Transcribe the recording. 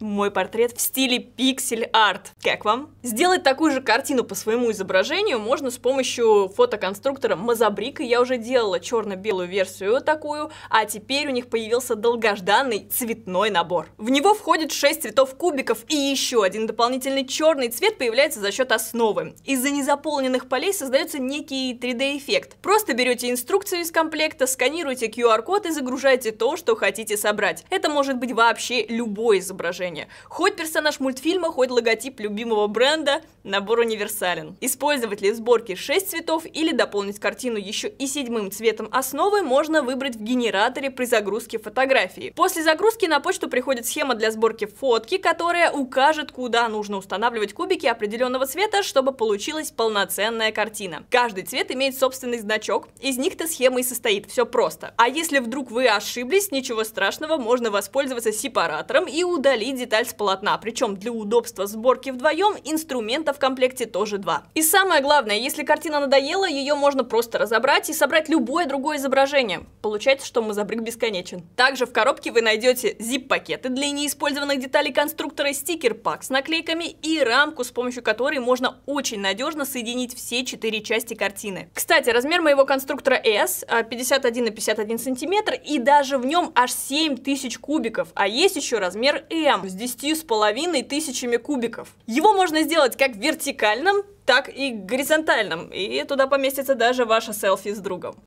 мой портрет в стиле пиксель-арт. Как вам? Сделать такую же картину по своему изображению можно с помощью фотоконструктора Мазабрик. Я уже делала черно-белую версию такую, а теперь у них появился долгожданный цветной набор. В него входит 6 цветов кубиков и еще один дополнительный черный цвет появляется за счет основы. Из-за незаполненных полей создается некий 3D-эффект. Просто берете инструкцию из комплекта, сканируете QR-код и загружаете то, что хотите собрать. Это может быть вообще любое изображение решение. Хоть персонаж мультфильма, хоть логотип любимого бренда, набор универсален. Использовать ли в сборке 6 цветов или дополнить картину еще и седьмым цветом основы можно выбрать в генераторе при загрузке фотографии. После загрузки на почту приходит схема для сборки фотки, которая укажет, куда нужно устанавливать кубики определенного цвета, чтобы получилась полноценная картина. Каждый цвет имеет собственный значок, из них-то схема и состоит, все просто. А если вдруг вы ошиблись, ничего страшного, можно воспользоваться сепаратором и удалить деталь с полотна, причем для удобства сборки вдвоем инструмента в комплекте тоже два. И самое главное, если картина надоела, ее можно просто разобрать и собрать любое другое изображение. Получается, что мазобрык бесконечен. Также в коробке вы найдете zip-пакеты для неиспользованных деталей конструктора, стикер-пак с наклейками и рамку, с помощью которой можно очень надежно соединить все четыре части картины. Кстати, размер моего конструктора S 51 на 51 сантиметр и даже в нем аж 7000 кубиков, а есть еще размер M с десятью с половиной тысячами кубиков. Его можно сделать как вертикальным, так и горизонтальным, и туда поместится даже ваше селфи с другом.